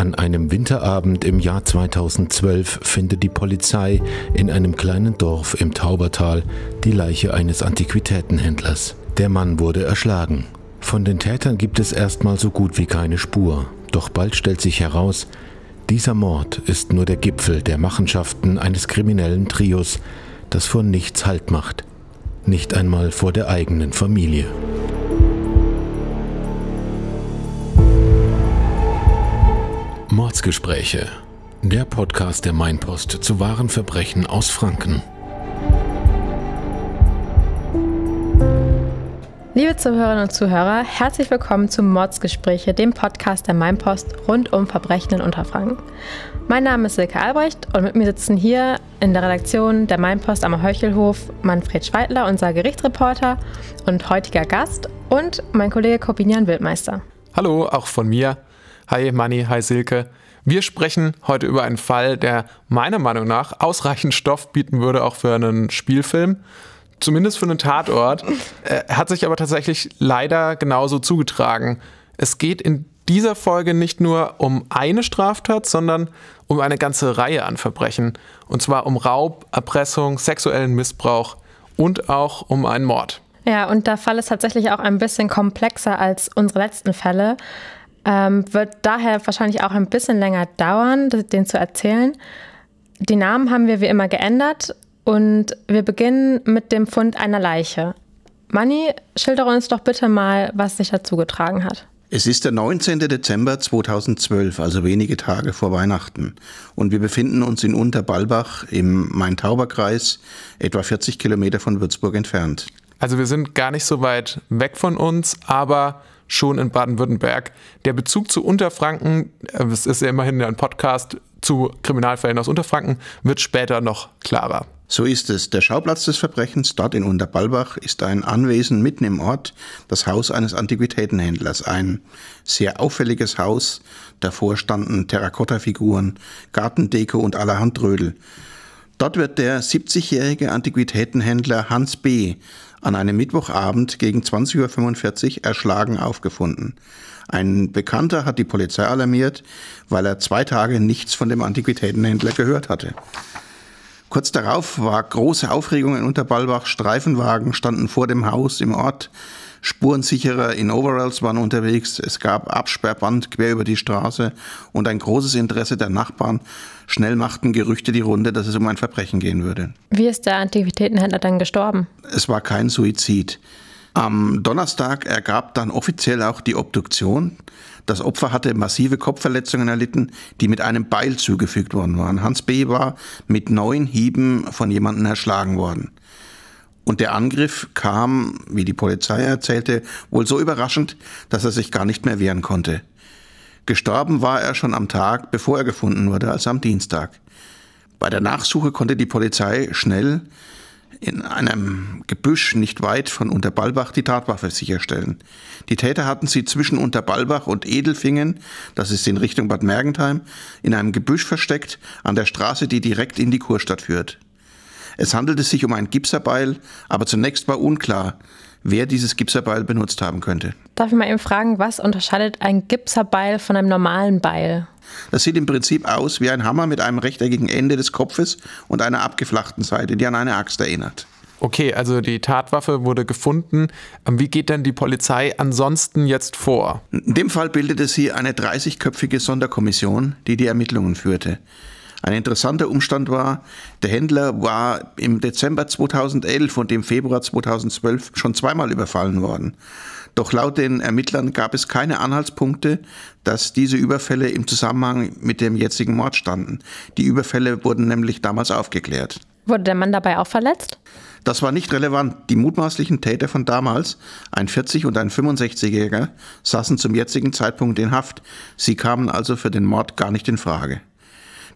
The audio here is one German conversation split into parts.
An einem Winterabend im Jahr 2012 findet die Polizei in einem kleinen Dorf im Taubertal die Leiche eines Antiquitätenhändlers. Der Mann wurde erschlagen. Von den Tätern gibt es erstmal so gut wie keine Spur. Doch bald stellt sich heraus, dieser Mord ist nur der Gipfel der Machenschaften eines kriminellen Trios, das vor nichts Halt macht. Nicht einmal vor der eigenen Familie. Mordsgespräche, der Podcast der Mainpost zu wahren Verbrechen aus Franken. Liebe Zuhörerinnen und Zuhörer, herzlich willkommen zu Mordsgespräche, dem Podcast der Mainpost rund um Verbrechen in Unterfranken. Mein Name ist Silke Albrecht und mit mir sitzen hier in der Redaktion der Mainpost am Heuchelhof Manfred Schweitler, unser Gerichtsreporter und heutiger Gast, und mein Kollege Corbinian Wildmeister. Hallo, auch von mir. Hi Manni, hi Silke. Wir sprechen heute über einen Fall, der meiner Meinung nach ausreichend Stoff bieten würde, auch für einen Spielfilm. Zumindest für einen Tatort. Äh, er hat sich aber tatsächlich leider genauso zugetragen. Es geht in dieser Folge nicht nur um eine Straftat, sondern um eine ganze Reihe an Verbrechen. Und zwar um Raub, Erpressung, sexuellen Missbrauch und auch um einen Mord. Ja, und der Fall ist tatsächlich auch ein bisschen komplexer als unsere letzten Fälle. Ähm, wird daher wahrscheinlich auch ein bisschen länger dauern, den zu erzählen. Die Namen haben wir wie immer geändert und wir beginnen mit dem Fund einer Leiche. Manni, schildere uns doch bitte mal, was sich dazu getragen hat. Es ist der 19. Dezember 2012, also wenige Tage vor Weihnachten. Und wir befinden uns in Unterbalbach im Main-Tauber-Kreis, etwa 40 Kilometer von Würzburg entfernt. Also wir sind gar nicht so weit weg von uns, aber schon in Baden-Württemberg. Der Bezug zu Unterfranken, äh, es ist ja immerhin ein Podcast zu Kriminalfällen aus Unterfranken, wird später noch klarer. So ist es. Der Schauplatz des Verbrechens dort in Unterbalbach ist ein Anwesen mitten im Ort, das Haus eines Antiquitätenhändlers. Ein sehr auffälliges Haus. Davor standen Terrakottafiguren, Gartendeko und allerhand Trödel. Dort wird der 70-jährige Antiquitätenhändler Hans B an einem Mittwochabend gegen 20.45 Uhr erschlagen aufgefunden. Ein Bekannter hat die Polizei alarmiert, weil er zwei Tage nichts von dem Antiquitätenhändler gehört hatte. Kurz darauf war große Aufregung in Unterballbach. Streifenwagen standen vor dem Haus im Ort. Spurensicherer in Overalls waren unterwegs, es gab Absperrband quer über die Straße und ein großes Interesse der Nachbarn. Schnell machten Gerüchte die Runde, dass es um ein Verbrechen gehen würde. Wie ist der Antiquitätenhändler dann gestorben? Es war kein Suizid. Am Donnerstag ergab dann offiziell auch die Obduktion. Das Opfer hatte massive Kopfverletzungen erlitten, die mit einem Beil zugefügt worden waren. Hans B. war mit neun Hieben von jemandem erschlagen worden. Und der Angriff kam, wie die Polizei erzählte, wohl so überraschend, dass er sich gar nicht mehr wehren konnte. Gestorben war er schon am Tag, bevor er gefunden wurde, also am Dienstag. Bei der Nachsuche konnte die Polizei schnell in einem Gebüsch nicht weit von Unterballbach die Tatwaffe sicherstellen. Die Täter hatten sie zwischen Unterballbach und Edelfingen, das ist in Richtung Bad Mergentheim, in einem Gebüsch versteckt, an der Straße, die direkt in die Kurstadt führt. Es handelte sich um ein Gipserbeil, aber zunächst war unklar, wer dieses Gipserbeil benutzt haben könnte. Darf ich mal eben fragen, was unterscheidet ein Gipserbeil von einem normalen Beil? Das sieht im Prinzip aus wie ein Hammer mit einem rechteckigen Ende des Kopfes und einer abgeflachten Seite, die an eine Axt erinnert. Okay, also die Tatwaffe wurde gefunden. Ähm, wie geht denn die Polizei ansonsten jetzt vor? In dem Fall bildete sie eine 30-köpfige Sonderkommission, die die Ermittlungen führte. Ein interessanter Umstand war, der Händler war im Dezember 2011 und im Februar 2012 schon zweimal überfallen worden. Doch laut den Ermittlern gab es keine Anhaltspunkte, dass diese Überfälle im Zusammenhang mit dem jetzigen Mord standen. Die Überfälle wurden nämlich damals aufgeklärt. Wurde der Mann dabei auch verletzt? Das war nicht relevant. Die mutmaßlichen Täter von damals, ein 40- und ein 65-Jähriger, saßen zum jetzigen Zeitpunkt in Haft. Sie kamen also für den Mord gar nicht in Frage.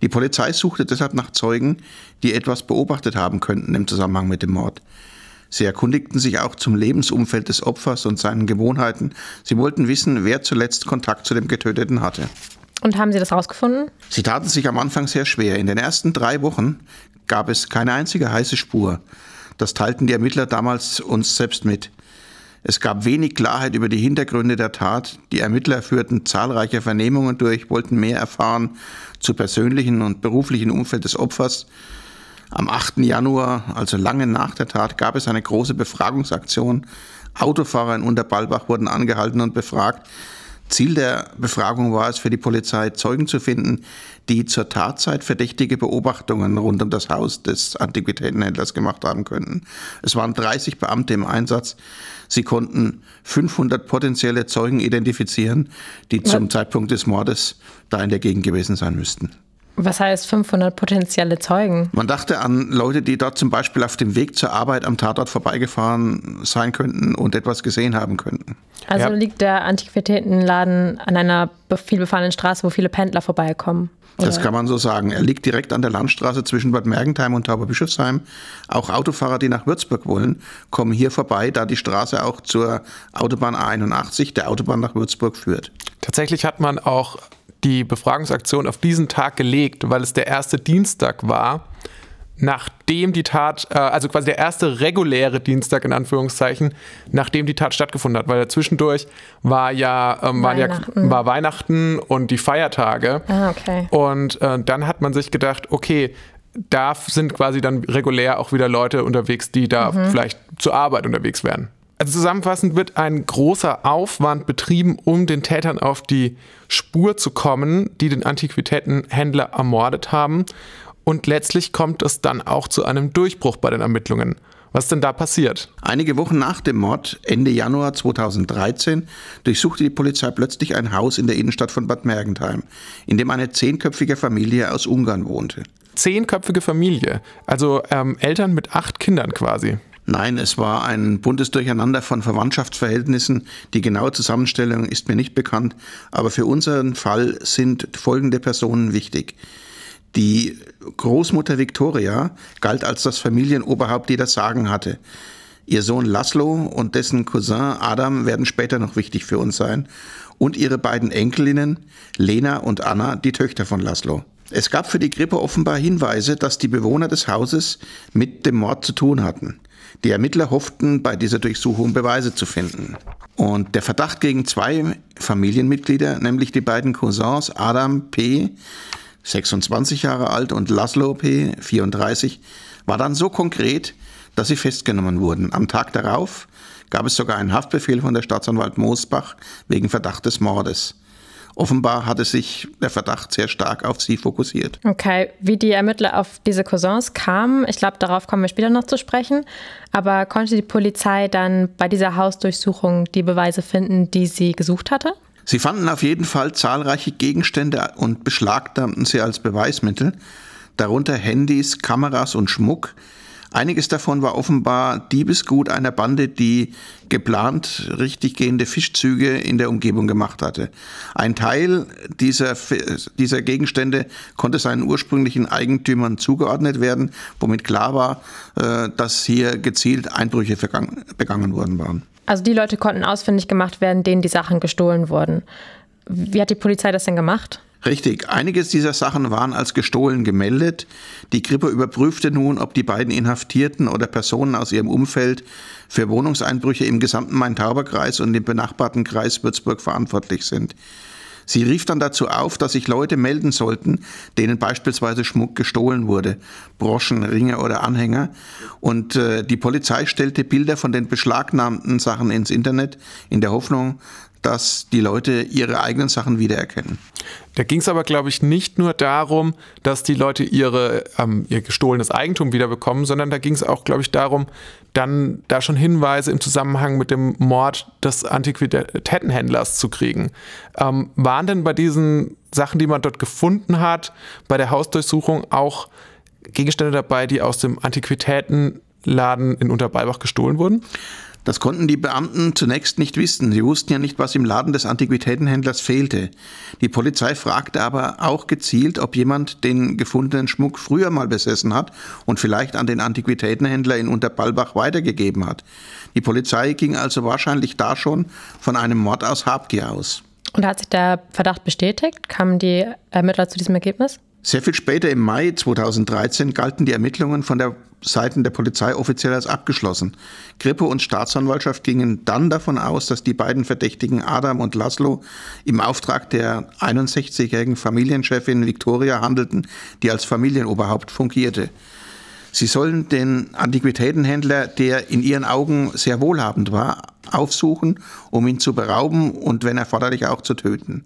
Die Polizei suchte deshalb nach Zeugen, die etwas beobachtet haben könnten im Zusammenhang mit dem Mord. Sie erkundigten sich auch zum Lebensumfeld des Opfers und seinen Gewohnheiten. Sie wollten wissen, wer zuletzt Kontakt zu dem Getöteten hatte. Und haben Sie das herausgefunden? Sie taten sich am Anfang sehr schwer. In den ersten drei Wochen gab es keine einzige heiße Spur. Das teilten die Ermittler damals uns selbst mit. Es gab wenig Klarheit über die Hintergründe der Tat. Die Ermittler führten zahlreiche Vernehmungen durch, wollten mehr erfahren, zu persönlichen und beruflichen Umfeld des Opfers. Am 8. Januar, also lange nach der Tat, gab es eine große Befragungsaktion. Autofahrer in Unterballbach wurden angehalten und befragt. Ziel der Befragung war es für die Polizei, Zeugen zu finden, die zur Tatzeit verdächtige Beobachtungen rund um das Haus des Antiquitätenhändlers gemacht haben könnten. Es waren 30 Beamte im Einsatz. Sie konnten 500 potenzielle Zeugen identifizieren, die zum Zeitpunkt des Mordes da in der Gegend gewesen sein müssten. Was heißt 500 potenzielle Zeugen? Man dachte an Leute, die dort zum Beispiel auf dem Weg zur Arbeit am Tatort vorbeigefahren sein könnten und etwas gesehen haben könnten. Also ja. liegt der Antiquitätenladen an einer vielbefahrenen Straße, wo viele Pendler vorbeikommen? Oder? Das kann man so sagen. Er liegt direkt an der Landstraße zwischen Bad Mergentheim und Tauberbischofsheim. Auch Autofahrer, die nach Würzburg wollen, kommen hier vorbei, da die Straße auch zur Autobahn A81, der Autobahn nach Würzburg, führt. Tatsächlich hat man auch die Befragungsaktion auf diesen Tag gelegt, weil es der erste Dienstag war, nachdem die Tat, äh, also quasi der erste reguläre Dienstag in Anführungszeichen, nachdem die Tat stattgefunden hat, weil zwischendurch war ja, ähm, waren ja war Weihnachten und die Feiertage. Ah, okay. Und äh, dann hat man sich gedacht, okay, da sind quasi dann regulär auch wieder Leute unterwegs, die da mhm. vielleicht zur Arbeit unterwegs wären. Also zusammenfassend wird ein großer Aufwand betrieben, um den Tätern auf die Spur zu kommen, die den Antiquitätenhändler ermordet haben. Und letztlich kommt es dann auch zu einem Durchbruch bei den Ermittlungen. Was denn da passiert? Einige Wochen nach dem Mord, Ende Januar 2013, durchsuchte die Polizei plötzlich ein Haus in der Innenstadt von Bad Mergentheim, in dem eine zehnköpfige Familie aus Ungarn wohnte. Zehnköpfige Familie, also ähm, Eltern mit acht Kindern quasi. Nein, es war ein buntes Durcheinander von Verwandtschaftsverhältnissen. Die genaue Zusammenstellung ist mir nicht bekannt, aber für unseren Fall sind folgende Personen wichtig. Die Großmutter Victoria galt als das Familienoberhaupt, die das Sagen hatte. Ihr Sohn Laszlo und dessen Cousin Adam werden später noch wichtig für uns sein. Und ihre beiden Enkelinnen, Lena und Anna, die Töchter von Laszlo. Es gab für die Grippe offenbar Hinweise, dass die Bewohner des Hauses mit dem Mord zu tun hatten. Die Ermittler hofften, bei dieser Durchsuchung Beweise zu finden. Und der Verdacht gegen zwei Familienmitglieder, nämlich die beiden Cousins Adam P., 26 Jahre alt, und Laszlo P., 34, war dann so konkret, dass sie festgenommen wurden. Am Tag darauf gab es sogar einen Haftbefehl von der Staatsanwalt Moosbach wegen Verdacht des Mordes. Offenbar hatte sich der Verdacht sehr stark auf sie fokussiert. Okay, wie die Ermittler auf diese Cousins kamen, ich glaube, darauf kommen wir später noch zu sprechen, aber konnte die Polizei dann bei dieser Hausdurchsuchung die Beweise finden, die sie gesucht hatte? Sie fanden auf jeden Fall zahlreiche Gegenstände und beschlagnahmten sie als Beweismittel, darunter Handys, Kameras und Schmuck, Einiges davon war offenbar Diebesgut einer Bande, die geplant richtig gehende Fischzüge in der Umgebung gemacht hatte. Ein Teil dieser, dieser Gegenstände konnte seinen ursprünglichen Eigentümern zugeordnet werden, womit klar war, äh, dass hier gezielt Einbrüche begangen worden waren. Also die Leute konnten ausfindig gemacht werden, denen die Sachen gestohlen wurden. Wie hat die Polizei das denn gemacht? Richtig, einiges dieser Sachen waren als gestohlen gemeldet. Die Krippe überprüfte nun, ob die beiden Inhaftierten oder Personen aus ihrem Umfeld für Wohnungseinbrüche im gesamten Main-Tauber-Kreis und dem benachbarten Kreis Würzburg verantwortlich sind. Sie rief dann dazu auf, dass sich Leute melden sollten, denen beispielsweise Schmuck gestohlen wurde, Broschen, Ringe oder Anhänger. Und äh, die Polizei stellte Bilder von den beschlagnahmten Sachen ins Internet in der Hoffnung, dass die Leute ihre eigenen Sachen wiedererkennen. Da ging es aber, glaube ich, nicht nur darum, dass die Leute ihre, ähm, ihr gestohlenes Eigentum wiederbekommen, sondern da ging es auch, glaube ich, darum, dann da schon Hinweise im Zusammenhang mit dem Mord des Antiquitätenhändlers zu kriegen. Ähm, waren denn bei diesen Sachen, die man dort gefunden hat, bei der Hausdurchsuchung auch Gegenstände dabei, die aus dem Antiquitätenladen in Unterbalbach gestohlen wurden? Das konnten die Beamten zunächst nicht wissen. Sie wussten ja nicht, was im Laden des Antiquitätenhändlers fehlte. Die Polizei fragte aber auch gezielt, ob jemand den gefundenen Schmuck früher mal besessen hat und vielleicht an den Antiquitätenhändler in Unterballbach weitergegeben hat. Die Polizei ging also wahrscheinlich da schon von einem Mord aus Habgier aus. Und hat sich der Verdacht bestätigt? Kamen die Ermittler zu diesem Ergebnis? Sehr viel später, im Mai 2013, galten die Ermittlungen von der Seiten der Polizei offiziell als abgeschlossen. Grippe und Staatsanwaltschaft gingen dann davon aus, dass die beiden Verdächtigen Adam und Laszlo im Auftrag der 61-jährigen Familienchefin Victoria handelten, die als Familienoberhaupt fungierte. Sie sollen den Antiquitätenhändler, der in ihren Augen sehr wohlhabend war, aufsuchen, um ihn zu berauben und wenn erforderlich auch zu töten.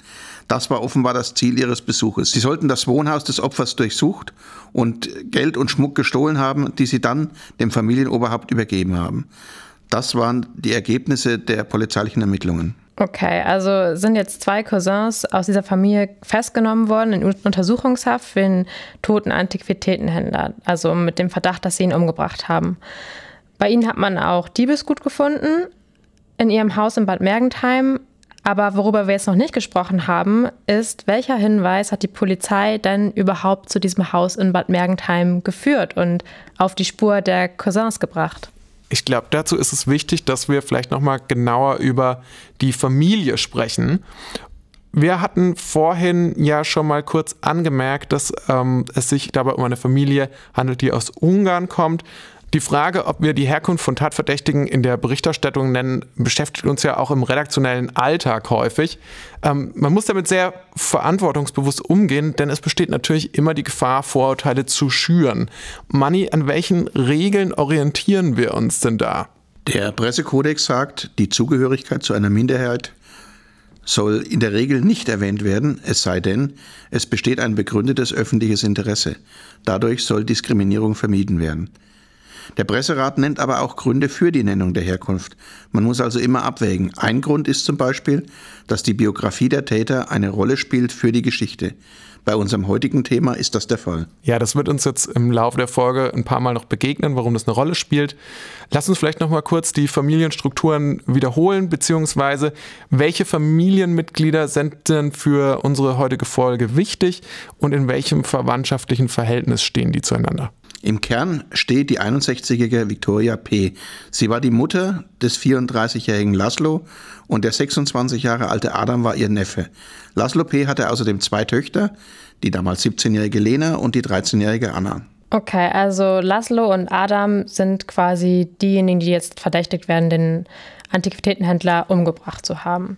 Das war offenbar das Ziel ihres Besuches. Sie sollten das Wohnhaus des Opfers durchsucht und Geld und Schmuck gestohlen haben, die sie dann dem Familienoberhaupt übergeben haben. Das waren die Ergebnisse der polizeilichen Ermittlungen. Okay, also sind jetzt zwei Cousins aus dieser Familie festgenommen worden in Untersuchungshaft für den toten Antiquitätenhändler, also mit dem Verdacht, dass sie ihn umgebracht haben. Bei ihnen hat man auch Diebesgut gefunden in ihrem Haus in Bad Mergentheim. Aber worüber wir jetzt noch nicht gesprochen haben, ist, welcher Hinweis hat die Polizei denn überhaupt zu diesem Haus in Bad Mergentheim geführt und auf die Spur der Cousins gebracht? ich glaube, dazu ist es wichtig, dass wir vielleicht nochmal genauer über die Familie sprechen. Wir hatten vorhin ja schon mal kurz angemerkt, dass ähm, es sich dabei um eine Familie handelt, die aus Ungarn kommt. Die Frage, ob wir die Herkunft von Tatverdächtigen in der Berichterstattung nennen, beschäftigt uns ja auch im redaktionellen Alltag häufig. Ähm, man muss damit sehr verantwortungsbewusst umgehen, denn es besteht natürlich immer die Gefahr, Vorurteile zu schüren. Manni, an welchen Regeln orientieren wir uns denn da? Der Pressekodex sagt, die Zugehörigkeit zu einer Minderheit soll in der Regel nicht erwähnt werden, es sei denn, es besteht ein begründetes öffentliches Interesse. Dadurch soll Diskriminierung vermieden werden. Der Presserat nennt aber auch Gründe für die Nennung der Herkunft. Man muss also immer abwägen. Ein Grund ist zum Beispiel, dass die Biografie der Täter eine Rolle spielt für die Geschichte. Bei unserem heutigen Thema ist das der Fall. Ja, das wird uns jetzt im Laufe der Folge ein paar Mal noch begegnen, warum das eine Rolle spielt. Lass uns vielleicht noch mal kurz die Familienstrukturen wiederholen, beziehungsweise welche Familienmitglieder sind denn für unsere heutige Folge wichtig und in welchem verwandtschaftlichen Verhältnis stehen die zueinander? Im Kern steht die 61-jährige Victoria P. Sie war die Mutter des 34-jährigen Laszlo und der 26 Jahre alte Adam war ihr Neffe. Laszlo P. hatte außerdem zwei Töchter, die damals 17-jährige Lena und die 13-jährige Anna. Okay, also Laszlo und Adam sind quasi diejenigen, die jetzt verdächtigt werden, den Antiquitätenhändler umgebracht zu haben.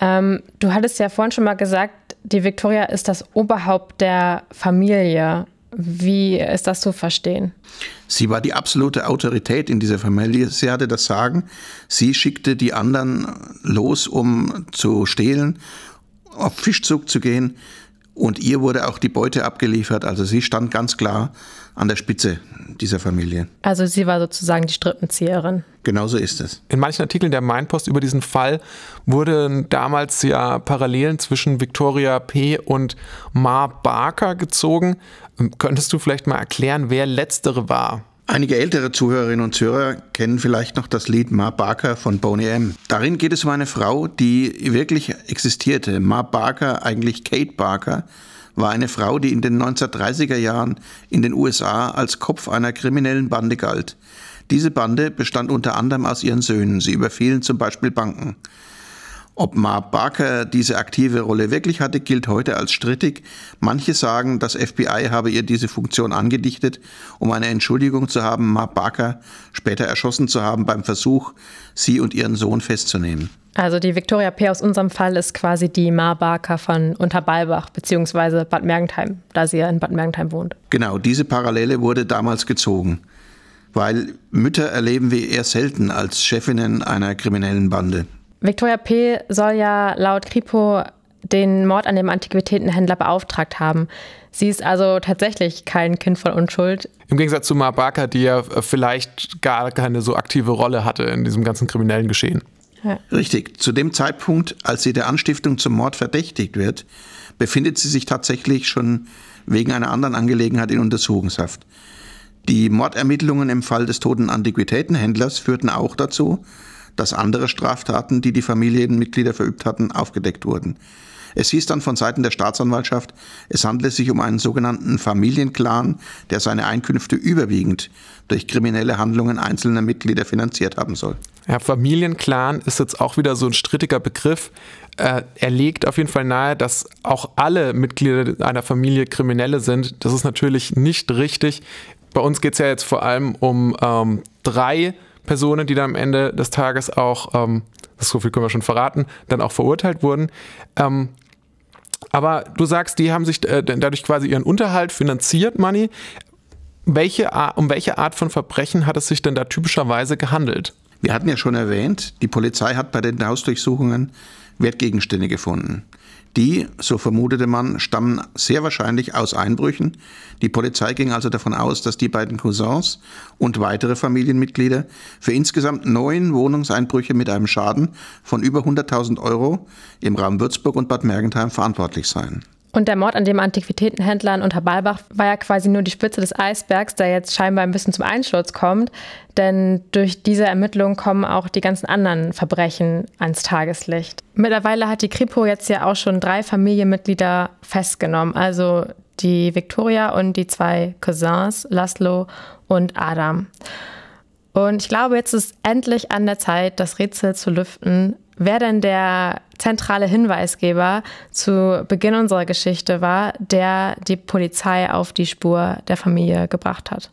Ähm, du hattest ja vorhin schon mal gesagt, die Victoria ist das Oberhaupt der Familie. Wie ist das zu verstehen? Sie war die absolute Autorität in dieser Familie. Sie hatte das Sagen. Sie schickte die anderen los, um zu stehlen, auf Fischzug zu gehen. Und ihr wurde auch die Beute abgeliefert. Also sie stand ganz klar an der Spitze dieser Familie. Also sie war sozusagen die Strippenzieherin. Genauso ist es. In manchen Artikeln der Mainpost über diesen Fall wurden damals ja Parallelen zwischen Victoria P. und Ma Barker gezogen. Ähm, könntest du vielleicht mal erklären, wer letztere war? Einige ältere Zuhörerinnen und Zuhörer kennen vielleicht noch das Lied Ma Barker von Boney M. Darin geht es um eine Frau, die wirklich existierte. Ma Barker, eigentlich Kate Barker, war eine Frau, die in den 1930er Jahren in den USA als Kopf einer kriminellen Bande galt. Diese Bande bestand unter anderem aus ihren Söhnen. Sie überfielen zum Beispiel Banken. Ob Mark Barker diese aktive Rolle wirklich hatte, gilt heute als strittig. Manche sagen, das FBI habe ihr diese Funktion angedichtet, um eine Entschuldigung zu haben, Mark Barker später erschossen zu haben beim Versuch, sie und ihren Sohn festzunehmen. Also die Victoria P. aus unserem Fall ist quasi die Mar Barker von Unterbalbach bzw. Bad Mergentheim, da sie ja in Bad Mergentheim wohnt. Genau, diese Parallele wurde damals gezogen, weil Mütter erleben wir eher selten als Chefinnen einer kriminellen Bande. Victoria P. soll ja laut Kripo den Mord an dem Antiquitätenhändler beauftragt haben. Sie ist also tatsächlich kein Kind von Unschuld. Im Gegensatz zu Barker, die ja äh, vielleicht gar keine so aktive Rolle hatte in diesem ganzen kriminellen Geschehen. Ja. Richtig. Zu dem Zeitpunkt, als sie der Anstiftung zum Mord verdächtigt wird, befindet sie sich tatsächlich schon wegen einer anderen Angelegenheit in Untersuchungshaft. Die Mordermittlungen im Fall des toten Antiquitätenhändlers führten auch dazu, dass andere Straftaten, die die Familienmitglieder verübt hatten, aufgedeckt wurden. Es hieß dann von Seiten der Staatsanwaltschaft, es handle sich um einen sogenannten Familienclan, der seine Einkünfte überwiegend durch kriminelle Handlungen einzelner Mitglieder finanziert haben soll. Ja, Familienclan ist jetzt auch wieder so ein strittiger Begriff. Äh, er legt auf jeden Fall nahe, dass auch alle Mitglieder einer Familie Kriminelle sind. Das ist natürlich nicht richtig. Bei uns geht es ja jetzt vor allem um ähm, drei Personen, die dann am Ende des Tages auch, ähm, so viel können wir schon verraten, dann auch verurteilt wurden. Ähm, aber du sagst, die haben sich äh, dadurch quasi ihren Unterhalt finanziert, Money. Welche, um welche Art von Verbrechen hat es sich denn da typischerweise gehandelt? Wir hatten ja schon erwähnt, die Polizei hat bei den Hausdurchsuchungen Wertgegenstände gefunden. Die, so vermutete man, stammen sehr wahrscheinlich aus Einbrüchen. Die Polizei ging also davon aus, dass die beiden Cousins und weitere Familienmitglieder für insgesamt neun Wohnungseinbrüche mit einem Schaden von über 100.000 Euro im Raum Würzburg und Bad Mergentheim verantwortlich seien. Und der Mord an dem Antiquitätenhändler in Unterbalbach war ja quasi nur die Spitze des Eisbergs, der jetzt scheinbar ein bisschen zum Einsturz kommt. Denn durch diese Ermittlungen kommen auch die ganzen anderen Verbrechen ans Tageslicht. Mittlerweile hat die Kripo jetzt ja auch schon drei Familienmitglieder festgenommen. Also die Victoria und die zwei Cousins, Laszlo und Adam. Und ich glaube, jetzt ist endlich an der Zeit, das Rätsel zu lüften, wer denn der zentrale Hinweisgeber zu Beginn unserer Geschichte war, der die Polizei auf die Spur der Familie gebracht hat.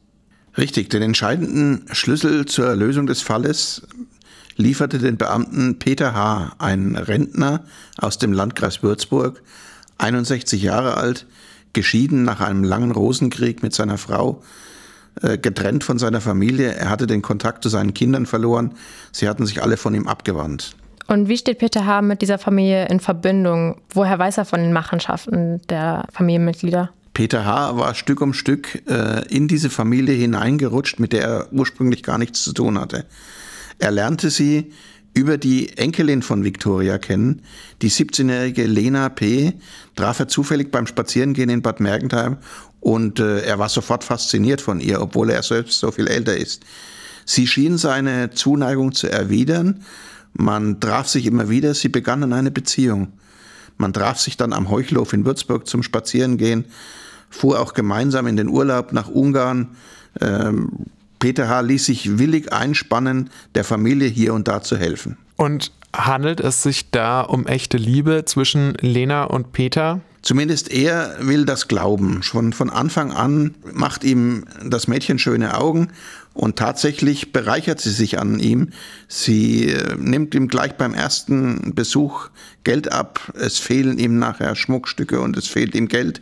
Richtig, den entscheidenden Schlüssel zur Lösung des Falles lieferte den Beamten Peter H., ein Rentner aus dem Landkreis Würzburg, 61 Jahre alt, geschieden nach einem langen Rosenkrieg mit seiner Frau, äh, getrennt von seiner Familie. Er hatte den Kontakt zu seinen Kindern verloren. Sie hatten sich alle von ihm abgewandt. Und wie steht Peter H. mit dieser Familie in Verbindung? Woher weiß er von den Machenschaften der Familienmitglieder? Peter H. war Stück um Stück äh, in diese Familie hineingerutscht, mit der er ursprünglich gar nichts zu tun hatte. Er lernte sie über die Enkelin von Victoria kennen. Die 17-jährige Lena P. traf er zufällig beim Spazierengehen in Bad Mergentheim und äh, er war sofort fasziniert von ihr, obwohl er selbst so viel älter ist. Sie schien seine Zuneigung zu erwidern man traf sich immer wieder, sie begannen eine Beziehung. Man traf sich dann am Heuchlof in Würzburg zum Spazierengehen, fuhr auch gemeinsam in den Urlaub nach Ungarn. Ähm, Peter H. ließ sich willig einspannen, der Familie hier und da zu helfen. Und handelt es sich da um echte Liebe zwischen Lena und Peter? Zumindest er will das glauben. Schon von Anfang an macht ihm das Mädchen schöne Augen und tatsächlich bereichert sie sich an ihm. Sie äh, nimmt ihm gleich beim ersten Besuch Geld ab. Es fehlen ihm nachher Schmuckstücke und es fehlt ihm Geld.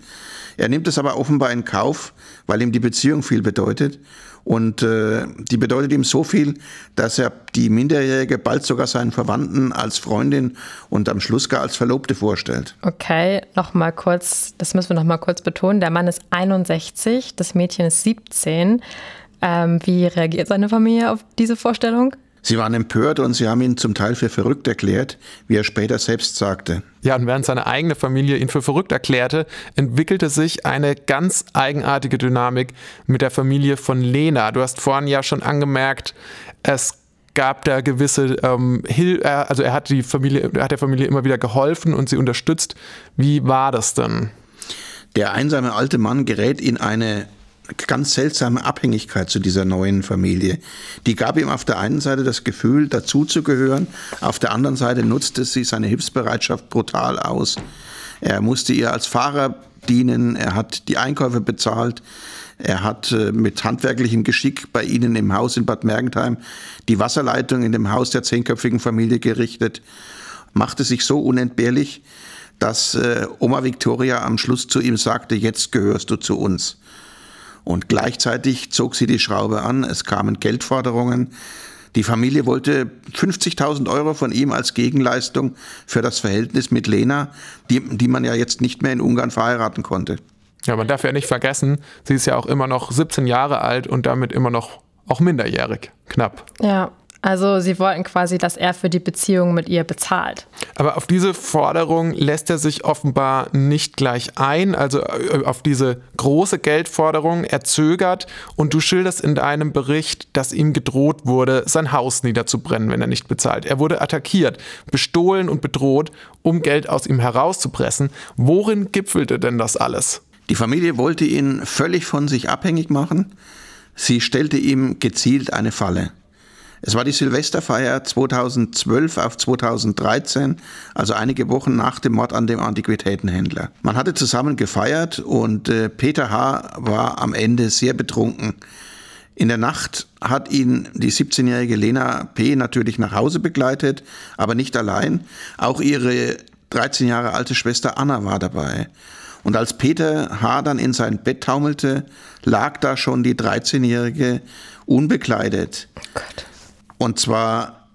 Er nimmt es aber offenbar in Kauf, weil ihm die Beziehung viel bedeutet. Und äh, die bedeutet ihm so viel, dass er die Minderjährige bald sogar seinen Verwandten als Freundin und am Schluss gar als Verlobte vorstellt. Okay, nochmal kurz, das müssen wir nochmal kurz betonen. Der Mann ist 61, das Mädchen ist 17. Ähm, wie reagiert seine Familie auf diese Vorstellung? Sie waren empört und sie haben ihn zum Teil für verrückt erklärt, wie er später selbst sagte. Ja, und während seine eigene Familie ihn für verrückt erklärte, entwickelte sich eine ganz eigenartige Dynamik mit der Familie von Lena. Du hast vorhin ja schon angemerkt, es gab da gewisse ähm, Hilfe, äh, also er hat die Familie, hat der Familie immer wieder geholfen und sie unterstützt. Wie war das denn? Der einsame alte Mann gerät in eine ganz seltsame Abhängigkeit zu dieser neuen Familie. Die gab ihm auf der einen Seite das Gefühl, dazuzugehören, auf der anderen Seite nutzte sie seine Hilfsbereitschaft brutal aus. Er musste ihr als Fahrer dienen, er hat die Einkäufe bezahlt, er hat äh, mit handwerklichem Geschick bei ihnen im Haus in Bad Mergentheim die Wasserleitung in dem Haus der zehnköpfigen Familie gerichtet, machte sich so unentbehrlich, dass äh, Oma Victoria am Schluss zu ihm sagte, jetzt gehörst du zu uns. Und gleichzeitig zog sie die Schraube an, es kamen Geldforderungen. Die Familie wollte 50.000 Euro von ihm als Gegenleistung für das Verhältnis mit Lena, die, die man ja jetzt nicht mehr in Ungarn verheiraten konnte. Ja, man darf ja nicht vergessen, sie ist ja auch immer noch 17 Jahre alt und damit immer noch auch minderjährig, knapp. Ja, also sie wollten quasi, dass er für die Beziehung mit ihr bezahlt. Aber auf diese Forderung lässt er sich offenbar nicht gleich ein, also äh, auf diese große Geldforderung. Er zögert und du schilderst in deinem Bericht, dass ihm gedroht wurde, sein Haus niederzubrennen, wenn er nicht bezahlt. Er wurde attackiert, bestohlen und bedroht, um Geld aus ihm herauszupressen. Worin gipfelte denn das alles? Die Familie wollte ihn völlig von sich abhängig machen. Sie stellte ihm gezielt eine Falle. Es war die Silvesterfeier 2012 auf 2013, also einige Wochen nach dem Mord an dem Antiquitätenhändler. Man hatte zusammen gefeiert und äh, Peter H. war am Ende sehr betrunken. In der Nacht hat ihn die 17-jährige Lena P. natürlich nach Hause begleitet, aber nicht allein. Auch ihre 13 Jahre alte Schwester Anna war dabei. Und als Peter H. dann in sein Bett taumelte, lag da schon die 13-jährige unbekleidet. Oh Gott. Und zwar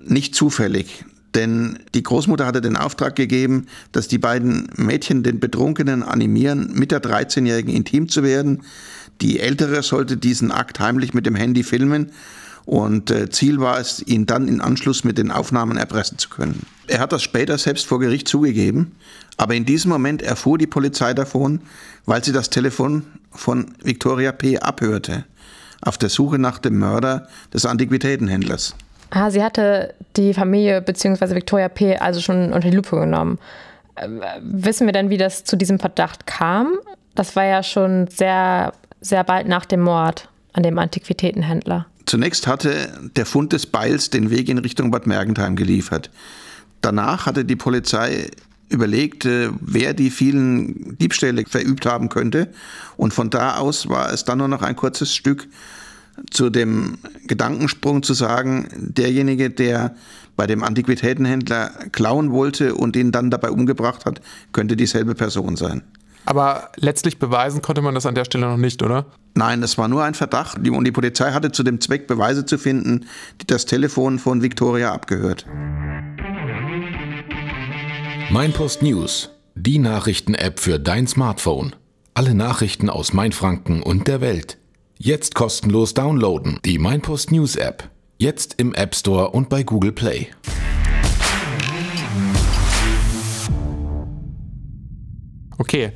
nicht zufällig, denn die Großmutter hatte den Auftrag gegeben, dass die beiden Mädchen den Betrunkenen animieren, mit der 13-Jährigen intim zu werden. Die Ältere sollte diesen Akt heimlich mit dem Handy filmen und äh, Ziel war es, ihn dann in Anschluss mit den Aufnahmen erpressen zu können. Er hat das später selbst vor Gericht zugegeben, aber in diesem Moment erfuhr die Polizei davon, weil sie das Telefon von Victoria P. abhörte auf der Suche nach dem Mörder des Antiquitätenhändlers. Ah, sie hatte die Familie bzw. Victoria P. also schon unter die Lupe genommen. Äh, wissen wir denn, wie das zu diesem Verdacht kam? Das war ja schon sehr, sehr bald nach dem Mord an dem Antiquitätenhändler. Zunächst hatte der Fund des Beils den Weg in Richtung Bad Mergentheim geliefert. Danach hatte die Polizei überlegt, wer die vielen Diebstähle verübt haben könnte. Und von da aus war es dann nur noch ein kurzes Stück zu dem Gedankensprung zu sagen, derjenige, der bei dem Antiquitätenhändler klauen wollte und ihn dann dabei umgebracht hat, könnte dieselbe Person sein. Aber letztlich beweisen konnte man das an der Stelle noch nicht, oder? Nein, das war nur ein Verdacht und die Polizei hatte zu dem Zweck, Beweise zu finden, die das Telefon von Victoria abgehört. Meinpost News, die Nachrichten-App für dein Smartphone. Alle Nachrichten aus Mainfranken und der Welt. Jetzt kostenlos downloaden die Meinpost News App. Jetzt im App Store und bei Google Play. Okay.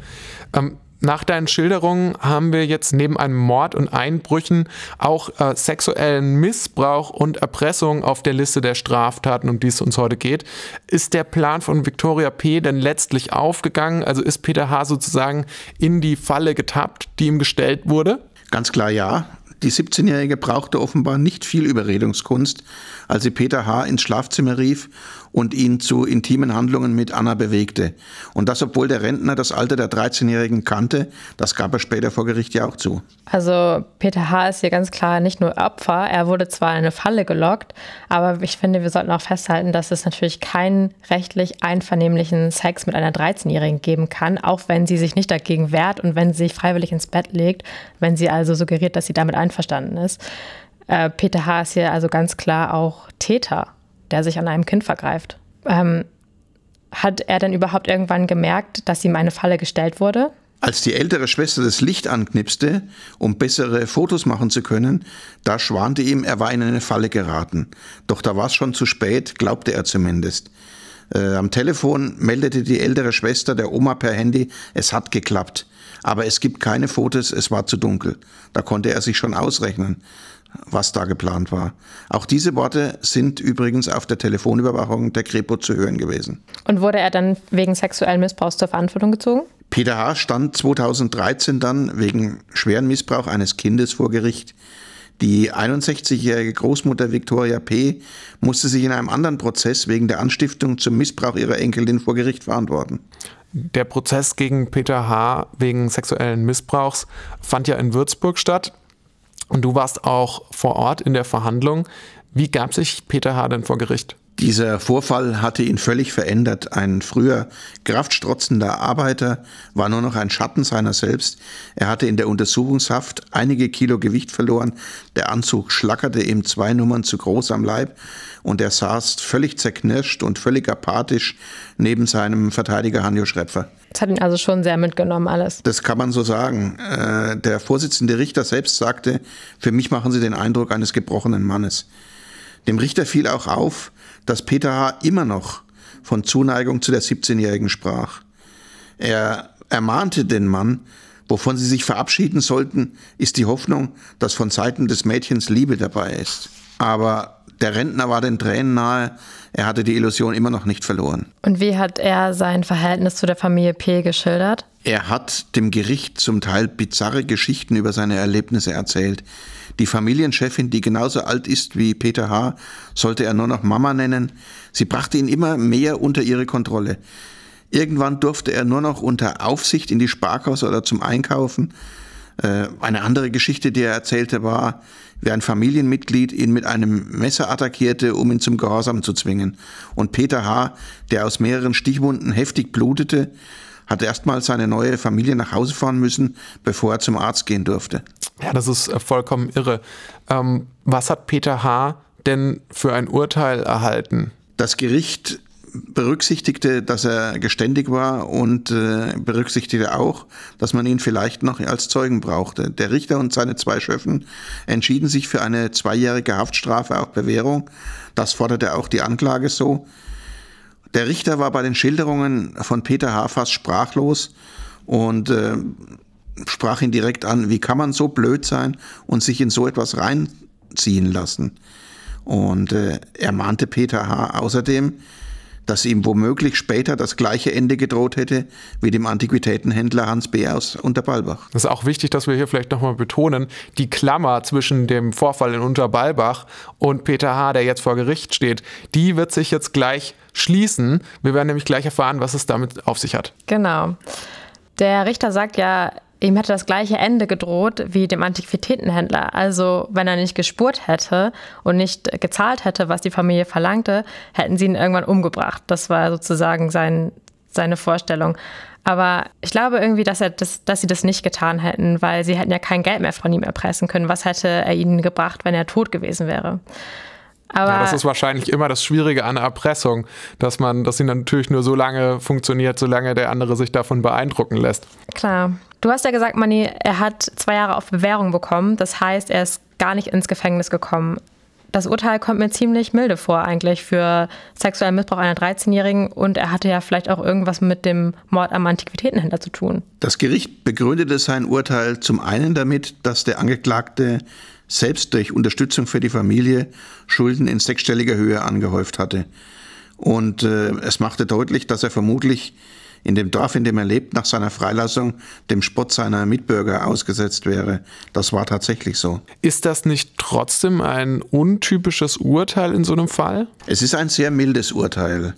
Ähm, nach deinen Schilderungen haben wir jetzt neben einem Mord und Einbrüchen auch äh, sexuellen Missbrauch und Erpressung auf der Liste der Straftaten, um die es uns heute geht. Ist der Plan von Victoria P. denn letztlich aufgegangen? Also ist Peter H. sozusagen in die Falle getappt, die ihm gestellt wurde? Ganz klar ja. Die 17-Jährige brauchte offenbar nicht viel Überredungskunst, als sie Peter H. ins Schlafzimmer rief und ihn zu intimen Handlungen mit Anna bewegte. Und das, obwohl der Rentner das Alter der 13-Jährigen kannte, das gab er später vor Gericht ja auch zu. Also Peter H. ist hier ganz klar nicht nur Opfer, er wurde zwar in eine Falle gelockt, aber ich finde, wir sollten auch festhalten, dass es natürlich keinen rechtlich einvernehmlichen Sex mit einer 13-Jährigen geben kann, auch wenn sie sich nicht dagegen wehrt und wenn sie sich freiwillig ins Bett legt, wenn sie also suggeriert, dass sie damit einverstanden ist. Äh, Peter H. ist hier also ganz klar auch Täter der sich an einem Kind vergreift. Ähm, hat er denn überhaupt irgendwann gemerkt, dass ihm eine Falle gestellt wurde? Als die ältere Schwester das Licht anknipste, um bessere Fotos machen zu können, da schwante ihm, er war in eine Falle geraten. Doch da war es schon zu spät, glaubte er zumindest. Äh, am Telefon meldete die ältere Schwester der Oma per Handy, es hat geklappt. Aber es gibt keine Fotos, es war zu dunkel. Da konnte er sich schon ausrechnen, was da geplant war. Auch diese Worte sind übrigens auf der Telefonüberwachung der Kripo zu hören gewesen. Und wurde er dann wegen sexuellen Missbrauchs zur Verantwortung gezogen? Peter H. stand 2013 dann wegen schweren Missbrauch eines Kindes vor Gericht. Die 61-jährige Großmutter Victoria P. musste sich in einem anderen Prozess wegen der Anstiftung zum Missbrauch ihrer Enkelin vor Gericht verantworten. Der Prozess gegen Peter H. wegen sexuellen Missbrauchs fand ja in Würzburg statt. Und du warst auch vor Ort in der Verhandlung. Wie gab sich Peter H. denn vor Gericht? Dieser Vorfall hatte ihn völlig verändert. Ein früher kraftstrotzender Arbeiter war nur noch ein Schatten seiner selbst. Er hatte in der Untersuchungshaft einige Kilo Gewicht verloren. Der Anzug schlackerte ihm zwei Nummern zu groß am Leib und er saß völlig zerknirscht und völlig apathisch neben seinem Verteidiger Hanjo Schrepfer. Das hat ihn also schon sehr mitgenommen, alles. Das kann man so sagen. Äh, der Vorsitzende Richter selbst sagte, für mich machen Sie den Eindruck eines gebrochenen Mannes. Dem Richter fiel auch auf, dass Peter H. immer noch von Zuneigung zu der 17-Jährigen sprach. Er ermahnte den Mann, wovon sie sich verabschieden sollten, ist die Hoffnung, dass von Seiten des Mädchens Liebe dabei ist aber der Rentner war den Tränen nahe. Er hatte die Illusion immer noch nicht verloren. Und wie hat er sein Verhältnis zu der Familie P. geschildert? Er hat dem Gericht zum Teil bizarre Geschichten über seine Erlebnisse erzählt. Die Familienchefin, die genauso alt ist wie Peter H., sollte er nur noch Mama nennen. Sie brachte ihn immer mehr unter ihre Kontrolle. Irgendwann durfte er nur noch unter Aufsicht in die Sparkasse oder zum Einkaufen. Äh, eine andere Geschichte, die er erzählte, war, wie ein Familienmitglied ihn mit einem Messer attackierte, um ihn zum Gehorsam zu zwingen. Und Peter H., der aus mehreren Stichwunden heftig blutete, hat erstmal seine neue Familie nach Hause fahren müssen, bevor er zum Arzt gehen durfte. Ja, das ist äh, vollkommen irre. Ähm, was hat Peter H. denn für ein Urteil erhalten? Das Gericht berücksichtigte, dass er geständig war und äh, berücksichtigte auch, dass man ihn vielleicht noch als Zeugen brauchte. Der Richter und seine zwei Schöffen entschieden sich für eine zweijährige Haftstrafe auf Bewährung. Das forderte auch die Anklage so. Der Richter war bei den Schilderungen von Peter Hafers sprachlos und äh, sprach ihn direkt an, wie kann man so blöd sein und sich in so etwas reinziehen lassen. Und äh, er mahnte Peter H. außerdem, dass ihm womöglich später das gleiche Ende gedroht hätte wie dem Antiquitätenhändler Hans B. aus Unterbalbach. Das ist auch wichtig, dass wir hier vielleicht nochmal betonen, die Klammer zwischen dem Vorfall in Unterbalbach und Peter H., der jetzt vor Gericht steht, die wird sich jetzt gleich schließen. Wir werden nämlich gleich erfahren, was es damit auf sich hat. Genau. Der Richter sagt ja, Ihm hätte das gleiche Ende gedroht wie dem Antiquitätenhändler. Also, wenn er nicht gespurt hätte und nicht gezahlt hätte, was die Familie verlangte, hätten sie ihn irgendwann umgebracht. Das war sozusagen sein, seine Vorstellung. Aber ich glaube irgendwie, dass, er das, dass sie das nicht getan hätten, weil sie hätten ja kein Geld mehr von ihm erpressen können. Was hätte er ihnen gebracht, wenn er tot gewesen wäre? Aber ja, das ist wahrscheinlich immer das Schwierige an Erpressung, dass man, dass sie natürlich nur so lange funktioniert, solange der andere sich davon beeindrucken lässt. Klar. Du hast ja gesagt, Mani, er hat zwei Jahre auf Bewährung bekommen. Das heißt, er ist gar nicht ins Gefängnis gekommen. Das Urteil kommt mir ziemlich milde vor eigentlich für sexuellen Missbrauch einer 13-Jährigen und er hatte ja vielleicht auch irgendwas mit dem Mord am Antiquitätenhändler zu tun. Das Gericht begründete sein Urteil zum einen damit, dass der Angeklagte selbst durch Unterstützung für die Familie Schulden in sechsstelliger Höhe angehäuft hatte. Und äh, es machte deutlich, dass er vermutlich in dem Dorf, in dem er lebt, nach seiner Freilassung dem Spott seiner Mitbürger ausgesetzt wäre. Das war tatsächlich so. Ist das nicht trotzdem ein untypisches Urteil in so einem Fall? Es ist ein sehr mildes Urteil.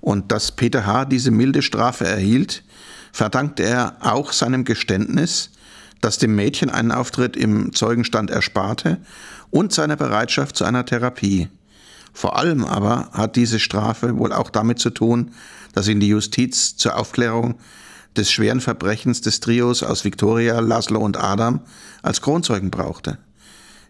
Und dass Peter H. diese milde Strafe erhielt, verdankt er auch seinem Geständnis, das dem Mädchen einen Auftritt im Zeugenstand ersparte und seiner Bereitschaft zu einer Therapie. Vor allem aber hat diese Strafe wohl auch damit zu tun, dass ihn die Justiz zur Aufklärung des schweren Verbrechens des Trios aus Victoria, Laszlo und Adam als Kronzeugen brauchte.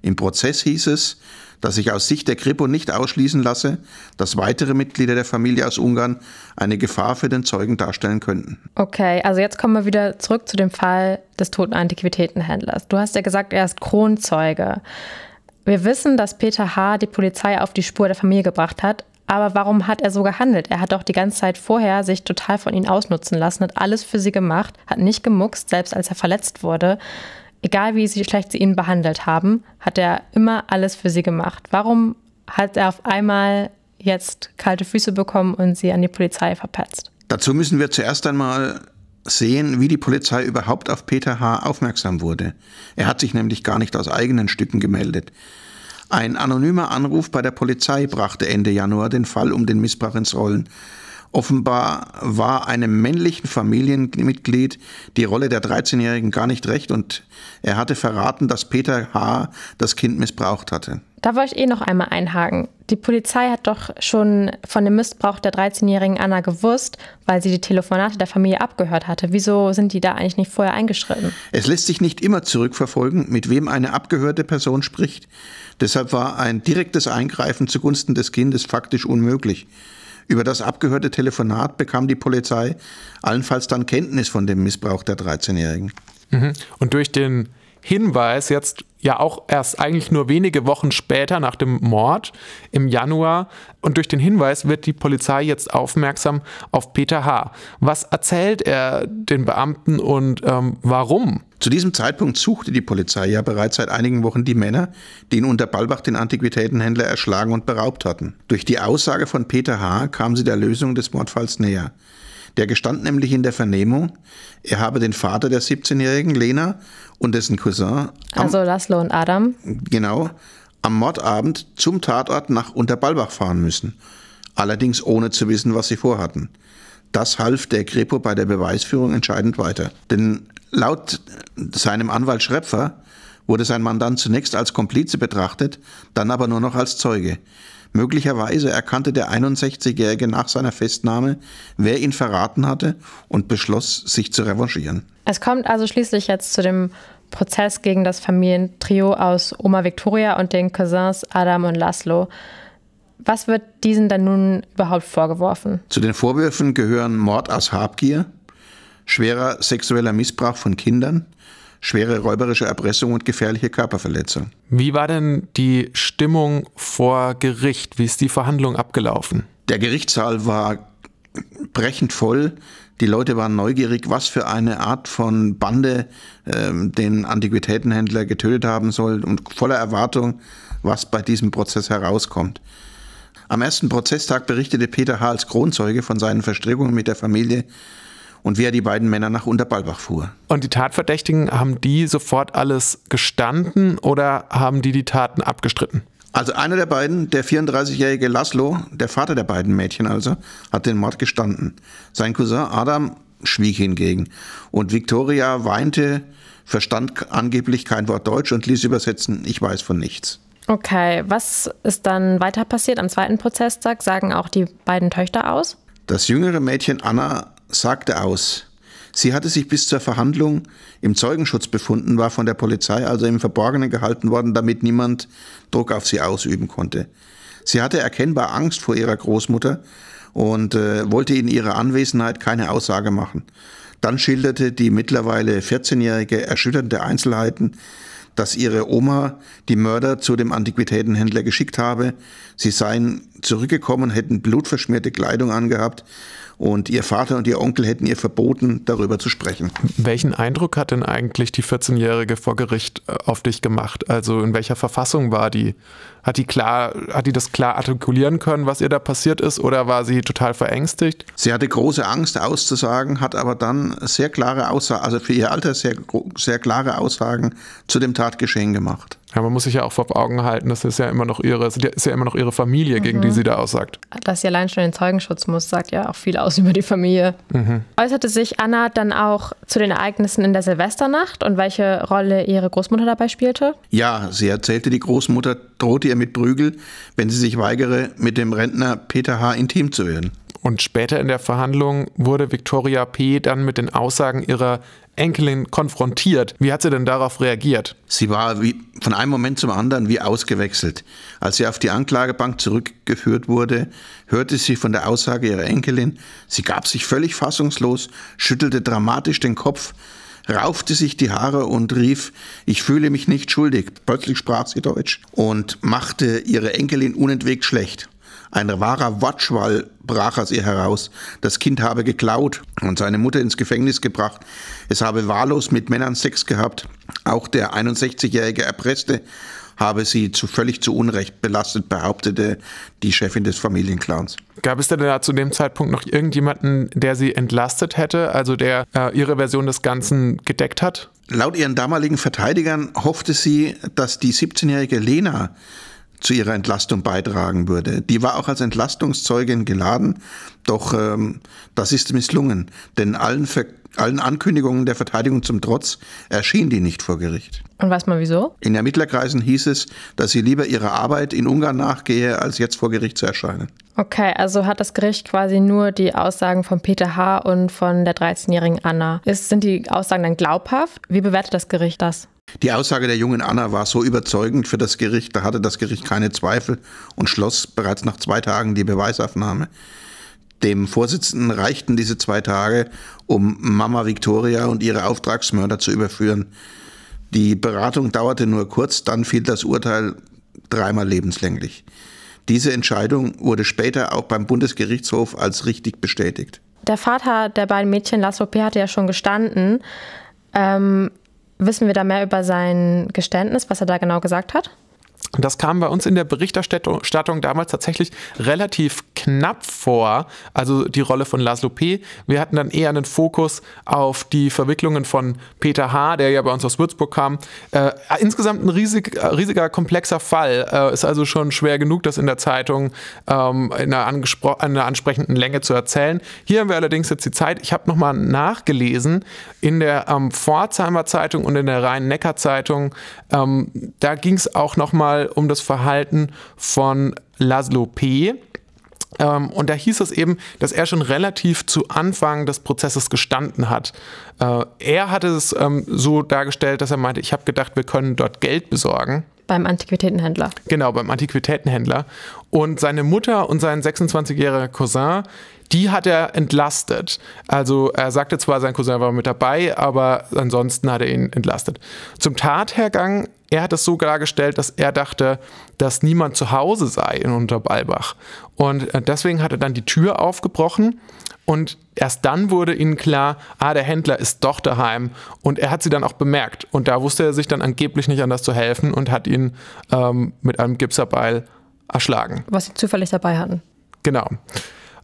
Im Prozess hieß es, dass sich aus Sicht der Kripo nicht ausschließen lasse, dass weitere Mitglieder der Familie aus Ungarn eine Gefahr für den Zeugen darstellen könnten. Okay, also jetzt kommen wir wieder zurück zu dem Fall des toten Antiquitätenhändlers. Du hast ja gesagt, er ist Kronzeuge. Wir wissen, dass Peter H. die Polizei auf die Spur der Familie gebracht hat, aber warum hat er so gehandelt? Er hat doch die ganze Zeit vorher sich total von ihnen ausnutzen lassen, hat alles für sie gemacht, hat nicht gemuckst, selbst als er verletzt wurde. Egal wie sie, schlecht sie ihn behandelt haben, hat er immer alles für sie gemacht. Warum hat er auf einmal jetzt kalte Füße bekommen und sie an die Polizei verpetzt? Dazu müssen wir zuerst einmal sehen, wie die Polizei überhaupt auf Peter H. aufmerksam wurde. Er hat sich nämlich gar nicht aus eigenen Stücken gemeldet. Ein anonymer Anruf bei der Polizei brachte Ende Januar den Fall um den Missbrauch ins Rollen. Offenbar war einem männlichen Familienmitglied die Rolle der 13-Jährigen gar nicht recht und er hatte verraten, dass Peter H. das Kind missbraucht hatte. Da wollte ich eh noch einmal einhaken. Die Polizei hat doch schon von dem Missbrauch der 13-jährigen Anna gewusst, weil sie die Telefonate der Familie abgehört hatte. Wieso sind die da eigentlich nicht vorher eingeschritten? Es lässt sich nicht immer zurückverfolgen, mit wem eine abgehörte Person spricht. Deshalb war ein direktes Eingreifen zugunsten des Kindes faktisch unmöglich. Über das abgehörte Telefonat bekam die Polizei allenfalls dann Kenntnis von dem Missbrauch der 13-Jährigen. Mhm. Und durch den Hinweis jetzt ja auch erst eigentlich nur wenige Wochen später nach dem Mord im Januar. Und durch den Hinweis wird die Polizei jetzt aufmerksam auf Peter H. Was erzählt er den Beamten und ähm, warum? Zu diesem Zeitpunkt suchte die Polizei ja bereits seit einigen Wochen die Männer, die unter Ballbach den Antiquitätenhändler erschlagen und beraubt hatten. Durch die Aussage von Peter H. kam sie der Lösung des Mordfalls näher. Der gestand nämlich in der Vernehmung, er habe den Vater der 17-jährigen Lena und dessen Cousin. Am, also Laszlo und Adam. Genau, am Mordabend zum Tatort nach Unterballbach fahren müssen. Allerdings ohne zu wissen, was sie vorhatten. Das half der Grepo bei der Beweisführung entscheidend weiter. Denn laut seinem Anwalt Schrepfer wurde sein Mandant zunächst als Komplize betrachtet, dann aber nur noch als Zeuge. Möglicherweise erkannte der 61-Jährige nach seiner Festnahme, wer ihn verraten hatte und beschloss, sich zu revanchieren. Es kommt also schließlich jetzt zu dem Prozess gegen das Familientrio aus Oma Victoria und den Cousins Adam und Laszlo. Was wird diesen dann nun überhaupt vorgeworfen? Zu den Vorwürfen gehören Mord aus Habgier, schwerer sexueller Missbrauch von Kindern, schwere räuberische Erpressung und gefährliche Körperverletzung. Wie war denn die Stimmung vor Gericht? Wie ist die Verhandlung abgelaufen? Der Gerichtssaal war brechend voll. Die Leute waren neugierig, was für eine Art von Bande ähm, den Antiquitätenhändler getötet haben soll und voller Erwartung, was bei diesem Prozess herauskommt. Am ersten Prozesstag berichtete Peter H. als Kronzeuge von seinen Verstrickungen mit der Familie und wie er die beiden Männer nach Unterballbach fuhr. Und die Tatverdächtigen, haben die sofort alles gestanden oder haben die die Taten abgestritten? Also einer der beiden, der 34-jährige Laszlo, der Vater der beiden Mädchen also, hat den Mord gestanden. Sein Cousin Adam schwieg hingegen. Und Victoria weinte, verstand angeblich kein Wort Deutsch und ließ übersetzen, ich weiß von nichts. Okay, was ist dann weiter passiert am zweiten Prozesstag? Sagen auch die beiden Töchter aus? Das jüngere Mädchen Anna sagte aus. Sie hatte sich bis zur Verhandlung im Zeugenschutz befunden, war von der Polizei also im Verborgenen gehalten worden, damit niemand Druck auf sie ausüben konnte. Sie hatte erkennbar Angst vor ihrer Großmutter und äh, wollte in ihrer Anwesenheit keine Aussage machen. Dann schilderte die mittlerweile 14-Jährige erschütternde Einzelheiten, dass ihre Oma die Mörder zu dem Antiquitätenhändler geschickt habe. Sie seien zurückgekommen, hätten blutverschmierte Kleidung angehabt und ihr Vater und ihr Onkel hätten ihr verboten, darüber zu sprechen. Welchen Eindruck hat denn eigentlich die 14-Jährige vor Gericht äh, auf dich gemacht? Also in welcher Verfassung war die? Hat die klar, hat die das klar artikulieren können, was ihr da passiert ist, oder war sie total verängstigt? Sie hatte große Angst auszusagen, hat aber dann sehr klare Aussagen, also für ihr Alter sehr, sehr klare Aussagen zu dem Tatgeschehen gemacht. Ja, man muss sich ja auch vor Augen halten, das ist ja immer noch ihre, ist ja immer noch ihre Familie, mhm. gegen die mhm. sie da aussagt. Dass sie allein schon den Zeugenschutz muss, sagt ja auch viel aus über die Familie. Mhm. Äußerte sich Anna dann auch zu den Ereignissen in der Silvesternacht und welche Rolle ihre Großmutter dabei spielte? Ja, sie erzählte, die Großmutter drohte ihr ihr mit Prügel, wenn sie sich weigere, mit dem Rentner Peter H. intim zu werden. Und später in der Verhandlung wurde Victoria P. dann mit den Aussagen ihrer Enkelin konfrontiert. Wie hat sie denn darauf reagiert? Sie war wie von einem Moment zum anderen wie ausgewechselt. Als sie auf die Anklagebank zurückgeführt wurde, hörte sie von der Aussage ihrer Enkelin. Sie gab sich völlig fassungslos, schüttelte dramatisch den Kopf raufte sich die Haare und rief, ich fühle mich nicht schuldig. Plötzlich sprach sie Deutsch und machte ihre Enkelin unentwegt schlecht. Ein wahrer Watschwall brach aus ihr heraus. Das Kind habe geklaut und seine Mutter ins Gefängnis gebracht. Es habe wahllos mit Männern Sex gehabt. Auch der 61-Jährige erpresste habe sie zu völlig zu Unrecht belastet, behauptete die Chefin des Familienclowns. Gab es denn da zu dem Zeitpunkt noch irgendjemanden, der sie entlastet hätte, also der äh, ihre Version des Ganzen gedeckt hat? Laut ihren damaligen Verteidigern hoffte sie, dass die 17-jährige Lena zu ihrer Entlastung beitragen würde. Die war auch als Entlastungszeugin geladen, doch ähm, das ist misslungen, denn allen Ver allen Ankündigungen der Verteidigung zum Trotz erschien die nicht vor Gericht. Und weiß man wieso? In Ermittlerkreisen hieß es, dass sie lieber ihrer Arbeit in Ungarn nachgehe, als jetzt vor Gericht zu erscheinen. Okay, also hat das Gericht quasi nur die Aussagen von Peter H. und von der 13-jährigen Anna. Ist, sind die Aussagen dann glaubhaft? Wie bewertet das Gericht das? Die Aussage der jungen Anna war so überzeugend für das Gericht, da hatte das Gericht keine Zweifel und schloss bereits nach zwei Tagen die Beweisaufnahme. Dem Vorsitzenden reichten diese zwei Tage, um Mama Victoria und ihre Auftragsmörder zu überführen. Die Beratung dauerte nur kurz, dann fiel das Urteil dreimal lebenslänglich. Diese Entscheidung wurde später auch beim Bundesgerichtshof als richtig bestätigt. Der Vater der beiden Mädchen, Laszlo P., hatte ja schon gestanden. Ähm, wissen wir da mehr über sein Geständnis, was er da genau gesagt hat? Das kam bei uns in der Berichterstattung damals tatsächlich relativ knapp vor, also die Rolle von Laszlo P. Wir hatten dann eher einen Fokus auf die Verwicklungen von Peter H., der ja bei uns aus Würzburg kam. Äh, insgesamt ein riesig, äh, riesiger, komplexer Fall. Äh, ist also schon schwer genug, das in der Zeitung ähm, in, einer einer ansprechenden Länge zu erzählen. Hier haben wir allerdings jetzt die Zeit. Ich habe nochmal nachgelesen in der ähm, Pforzheimer Zeitung und in der Rhein-Neckar-Zeitung. Ähm, da ging es auch nochmal Fall um das Verhalten von Laszlo P ähm, und da hieß es eben, dass er schon relativ zu Anfang des Prozesses gestanden hat. Äh, er hatte es ähm, so dargestellt, dass er meinte, ich habe gedacht, wir können dort Geld besorgen. Beim Antiquitätenhändler. Genau, beim Antiquitätenhändler. Und seine Mutter und sein 26-jähriger Cousin, die hat er entlastet. Also er sagte zwar, sein Cousin war mit dabei, aber ansonsten hat er ihn entlastet. Zum Tathergang, er hat es so dargestellt, dass er dachte, dass niemand zu Hause sei in Unterbalbach. Und äh, deswegen hat er dann die Tür aufgebrochen und erst dann wurde ihnen klar, ah, der Händler ist doch daheim und er hat sie dann auch bemerkt. Und da wusste er sich dann angeblich nicht anders zu helfen und hat ihn ähm, mit einem Gipserbeil erschlagen. Was sie zufällig dabei hatten. Genau.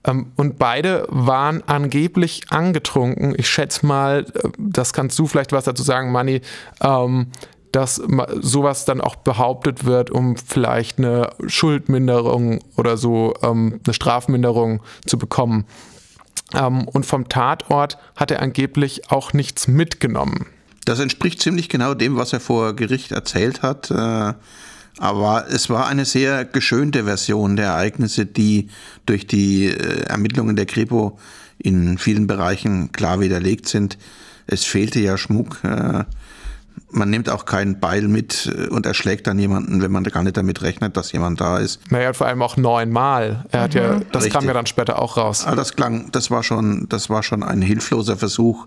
Ähm, und beide waren angeblich angetrunken. Ich schätze mal, äh, das kannst du vielleicht was dazu sagen, Manni, ähm, dass sowas dann auch behauptet wird, um vielleicht eine Schuldminderung oder so, ähm, eine Strafminderung zu bekommen. Und vom Tatort hat er angeblich auch nichts mitgenommen. Das entspricht ziemlich genau dem, was er vor Gericht erzählt hat. Äh, aber es war eine sehr geschönte Version der Ereignisse, die durch die äh, Ermittlungen der Kripo in vielen Bereichen klar widerlegt sind. Es fehlte ja Schmuck. Äh, man nimmt auch keinen Beil mit äh, und erschlägt dann jemanden, wenn man gar nicht damit rechnet, dass jemand da ist. Naja, vor allem auch neunmal. Er hat mhm. ja, das Richtig. kam ja dann später auch raus. Aber ah, das klang, das war schon, das war schon ein hilfloser Versuch,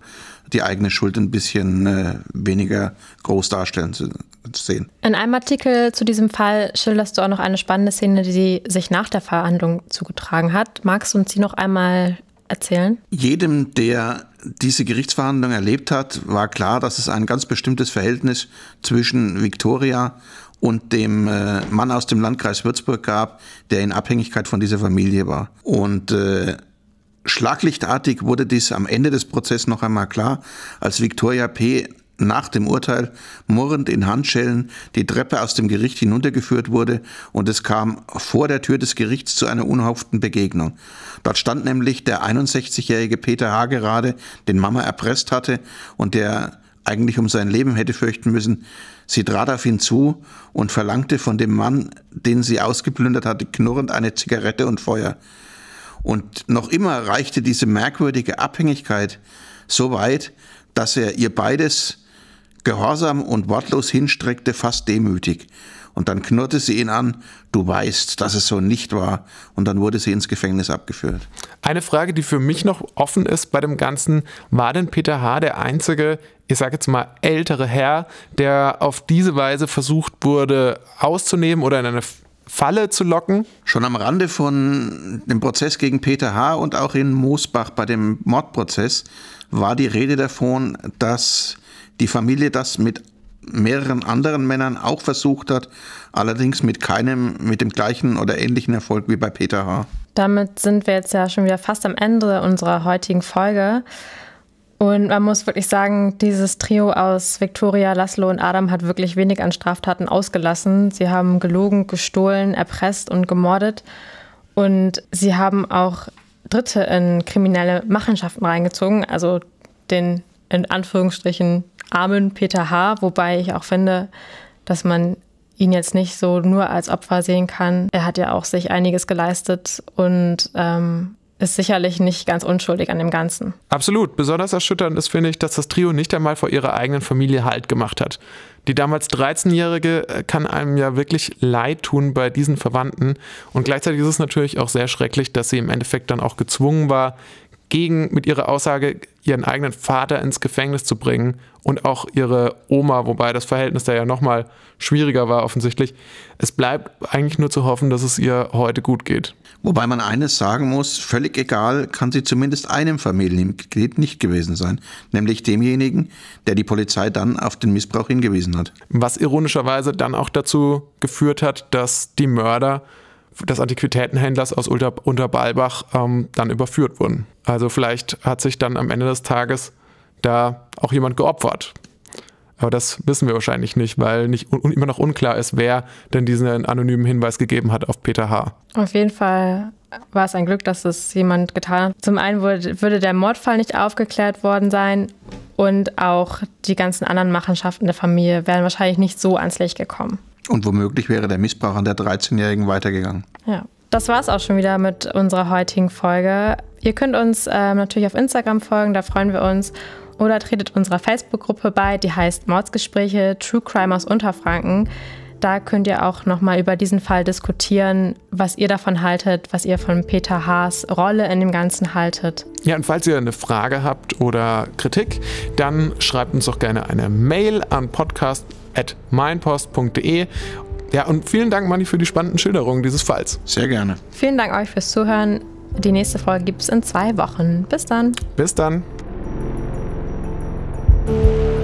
die eigene Schuld ein bisschen äh, weniger groß darstellen zu, zu sehen. In einem Artikel zu diesem Fall schilderst du auch noch eine spannende Szene, die sich nach der Verhandlung zugetragen hat. Magst du uns die noch einmal erzählen? Jedem, der diese Gerichtsverhandlung erlebt hat, war klar, dass es ein ganz bestimmtes Verhältnis zwischen Victoria und dem äh, Mann aus dem Landkreis Würzburg gab, der in Abhängigkeit von dieser Familie war. Und äh, Schlaglichtartig wurde dies am Ende des Prozesses noch einmal klar, als Victoria P. nach dem Urteil murrend in Handschellen die Treppe aus dem Gericht hinuntergeführt wurde und es kam vor der Tür des Gerichts zu einer unhauften Begegnung. Dort stand nämlich der 61-jährige Peter H. gerade, den Mama erpresst hatte und der eigentlich um sein Leben hätte fürchten müssen. Sie trat auf ihn zu und verlangte von dem Mann, den sie ausgeplündert hatte, knurrend eine Zigarette und Feuer. Und noch immer reichte diese merkwürdige Abhängigkeit so weit, dass er ihr beides gehorsam und wortlos hinstreckte, fast demütig. Und dann knurrte sie ihn an, du weißt, dass es so nicht war. Und dann wurde sie ins Gefängnis abgeführt. Eine Frage, die für mich noch offen ist bei dem Ganzen, war denn Peter H. der einzige, ich sage jetzt mal, ältere Herr, der auf diese Weise versucht wurde auszunehmen oder in eine Falle zu locken. Schon am Rande von dem Prozess gegen Peter H. und auch in Moosbach bei dem Mordprozess war die Rede davon, dass die Familie das mit mehreren anderen Männern auch versucht hat, allerdings mit keinem, mit dem gleichen oder ähnlichen Erfolg wie bei Peter H. Damit sind wir jetzt ja schon wieder fast am Ende unserer heutigen Folge. Und man muss wirklich sagen, dieses Trio aus Victoria, Laszlo und Adam hat wirklich wenig an Straftaten ausgelassen. Sie haben gelogen, gestohlen, erpresst und gemordet. Und sie haben auch Dritte in kriminelle Machenschaften reingezogen, also den in Anführungsstrichen armen Peter H., wobei ich auch finde, dass man ihn jetzt nicht so nur als Opfer sehen kann. Er hat ja auch sich einiges geleistet und ähm, ist sicherlich nicht ganz unschuldig an dem Ganzen. Absolut. Besonders erschütternd ist, finde ich, dass das Trio nicht einmal vor ihrer eigenen Familie Halt gemacht hat. Die damals 13-Jährige äh, kann einem ja wirklich leid tun bei diesen Verwandten. Und gleichzeitig ist es natürlich auch sehr schrecklich, dass sie im Endeffekt dann auch gezwungen war, gegen mit ihrer Aussage ihren eigenen Vater ins Gefängnis zu bringen und auch ihre Oma, wobei das Verhältnis da ja nochmal schwieriger war offensichtlich. Es bleibt eigentlich nur zu hoffen, dass es ihr heute gut geht. Wobei man eines sagen muss, völlig egal kann sie zumindest einem Familienmitglied nicht gewesen sein, nämlich demjenigen, der die Polizei dann auf den Missbrauch hingewiesen hat. Was ironischerweise dann auch dazu geführt hat, dass die Mörder des Antiquitätenhändlers aus Unter Unterbalbach ähm, dann überführt wurden. Also vielleicht hat sich dann am Ende des Tages da auch jemand geopfert. Aber das wissen wir wahrscheinlich nicht, weil nicht immer noch unklar ist, wer denn diesen anonymen Hinweis gegeben hat auf Peter H. Auf jeden Fall war es ein Glück, dass es jemand getan hat. Zum einen würde, würde der Mordfall nicht aufgeklärt worden sein und auch die ganzen anderen Machenschaften der Familie wären wahrscheinlich nicht so ans Licht gekommen. Und womöglich wäre der Missbrauch an der 13-Jährigen weitergegangen. Ja. Das war es auch schon wieder mit unserer heutigen Folge. Ihr könnt uns ähm, natürlich auf Instagram folgen, da freuen wir uns oder tretet unserer Facebook-Gruppe bei, die heißt Mordsgespräche True Crime aus Unterfranken. Da könnt ihr auch nochmal über diesen Fall diskutieren, was ihr davon haltet, was ihr von Peter Haas Rolle in dem Ganzen haltet. Ja, und falls ihr eine Frage habt oder Kritik, dann schreibt uns doch gerne eine Mail an podcast.meinpost.de. Ja, und vielen Dank, Manni, für die spannenden Schilderungen dieses Falls. Sehr gerne. Vielen Dank euch fürs Zuhören. Die nächste Folge gibt es in zwei Wochen. Bis dann. Bis dann. Thank you.